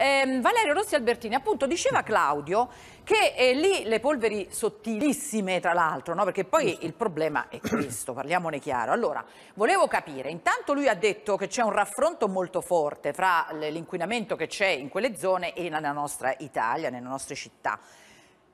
eh, Valerio Rossi Albertini appunto diceva Claudio che eh, lì le polveri sottilissime tra l'altro, no? perché poi Giusto. il problema è questo, parliamone chiaro. Allora, volevo capire, intanto lui ha detto che c'è un raffronto molto forte fra l'inquinamento che c'è in quelle zone e nella nostra Italia, nelle nostre città.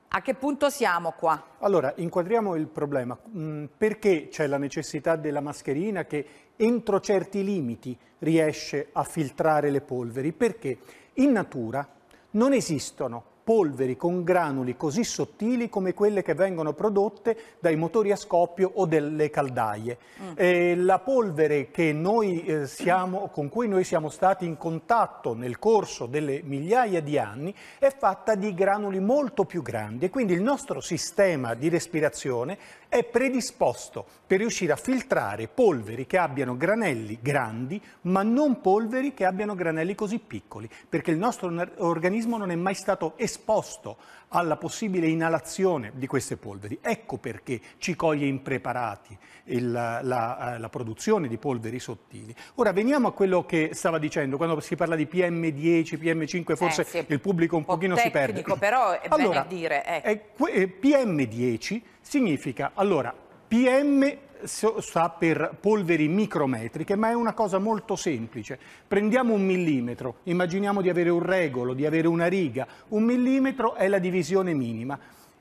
A che punto siamo qua? Allora, inquadriamo il problema. Mm, perché c'è la necessità della mascherina che entro certi limiti riesce a filtrare le polveri? Perché in natura non esistono polveri con granuli così sottili come quelle che vengono prodotte dai motori a scoppio o delle caldaie. Mm. Eh, la polvere noi, eh, siamo, con cui noi siamo stati in contatto nel corso delle migliaia di anni è fatta di granuli molto più grandi e quindi il nostro sistema di respirazione è predisposto per riuscire a filtrare polveri che abbiano granelli grandi ma non polveri che abbiano granelli così piccoli perché il nostro organismo non è mai stato esposto esposto alla possibile inalazione di queste polveri. Ecco perché ci coglie impreparati il, la, eh, la, produzione di polveri sottili. Ora veniamo a quello che stava dicendo, quando si parla di PM10, PM5, eh, forse eh, sì, il pubblico un, un pochino tecnico, si perde. però è allora, bene dire. Ecco. È, eh, PM10 significa, allora, PM sta per polveri micrometriche, ma è una cosa molto semplice. Prendiamo un millimetro, immaginiamo di avere un regolo, di avere una riga. Un millimetro è la divisione minima.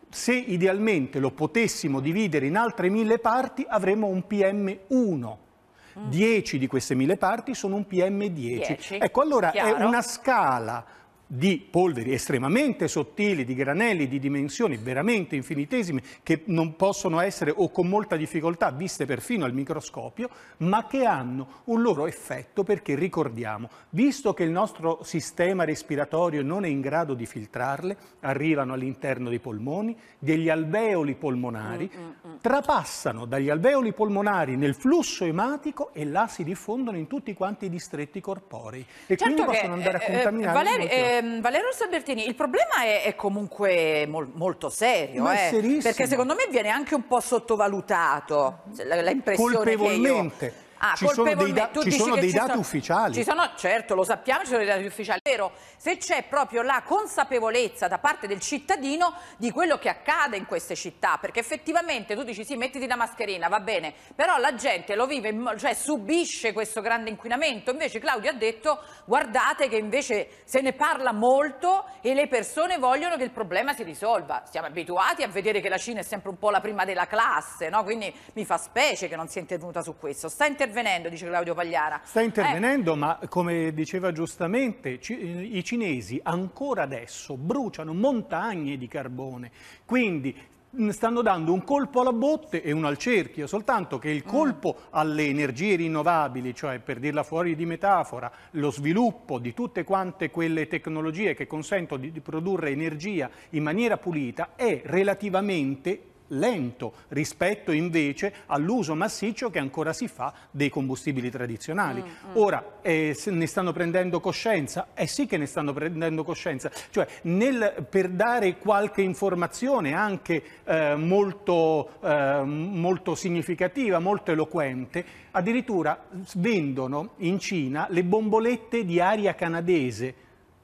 Se idealmente lo potessimo dividere in altre mille parti, avremmo un PM1. 10 mm. di queste mille parti sono un PM10. Ecco, allora Chiaro. è una scala di polveri estremamente sottili, di granelli di dimensioni veramente infinitesime che non possono essere o con molta difficoltà viste perfino al microscopio, ma che hanno un loro effetto perché ricordiamo, visto che il nostro sistema respiratorio non è in grado di filtrarle, arrivano all'interno dei polmoni, degli alveoli polmonari, mm, mm, mm. trapassano dagli alveoli polmonari nel flusso ematico e là si diffondono in tutti quanti i distretti corporei e certo quindi che, possono andare a eh, eh, contaminare eh, Valeri, ehm, Valerio Salbertini, il problema è, è comunque mol, molto serio, eh, perché secondo me viene anche un po' sottovalutato cioè, la, la impressione colpevolmente. Ah, ci sono dei, da ci sono dei dati sono, ufficiali. Ci sono, certo, lo sappiamo, ci sono dei dati ufficiali. Vero, se c'è proprio la consapevolezza da parte del cittadino di quello che accade in queste città, perché effettivamente tu dici sì, mettiti la mascherina, va bene, però la gente lo vive, cioè subisce questo grande inquinamento. Invece Claudio ha detto guardate che invece se ne parla molto e le persone vogliono che il problema si risolva. Siamo abituati a vedere che la Cina è sempre un po' la prima della classe, no? quindi mi fa specie che non sia intervenuta su questo. Sta intervenuta intervenendo, dice Claudio Pagliara. Sta eh, intervenendo, eh. ma come diceva giustamente, i cinesi ancora adesso bruciano montagne di carbone, quindi stanno dando un colpo alla botte e uno al cerchio, soltanto che il mm. colpo alle energie rinnovabili, cioè per dirla fuori di metafora, lo sviluppo di tutte quante quelle tecnologie che consentono di, produrre energia in maniera pulita è relativamente lento rispetto invece all'uso massiccio che ancora si fa dei combustibili tradizionali. Mm, mm. Ora, eh, ne stanno prendendo coscienza? Eh sì che ne stanno prendendo coscienza, cioè nel, per dare qualche informazione anche eh, molto, eh, molto significativa, molto eloquente, addirittura vendono in Cina le bombolette di aria canadese.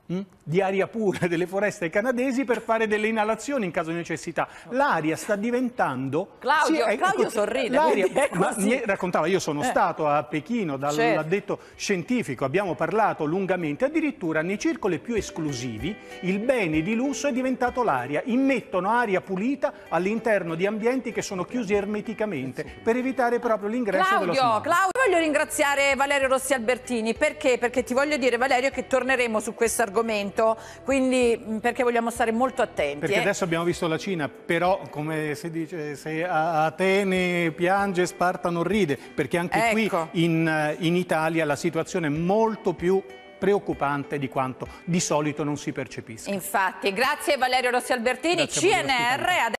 Hm? di aria pura delle foreste canadesi per fare delle inalazioni in caso di necessità. L'aria sta diventando... Claudio, sì, è, eh, Claudio ecco, sorride, l'aria, ma mi raccontava, io sono eh. stato a Pechino dall'addetto certo. scientifico, abbiamo parlato lungamente, addirittura nei circoli più esclusivi il bene di lusso è diventato l'aria, immettono aria pulita all'interno di ambienti che sono chiusi ermeticamente per evitare proprio l'ingresso Claudio, dello smog. Claudio, voglio ringraziare Valerio Rossi Albertini, perché? Perché ti voglio dire Valerio che torneremo su questo argomento momento, quindi mm, perché vogliamo stare molto attenti. Perché eh. adesso abbiamo visto la Cina, però come si dice, se Atene piange, Sparta non ride, perché anche ecco. qui in, eh, in Italia la situazione è molto più preoccupante di quanto di solito non si percepisca. Infatti, grazie Valerio Rossi Albertini, grazie CNR.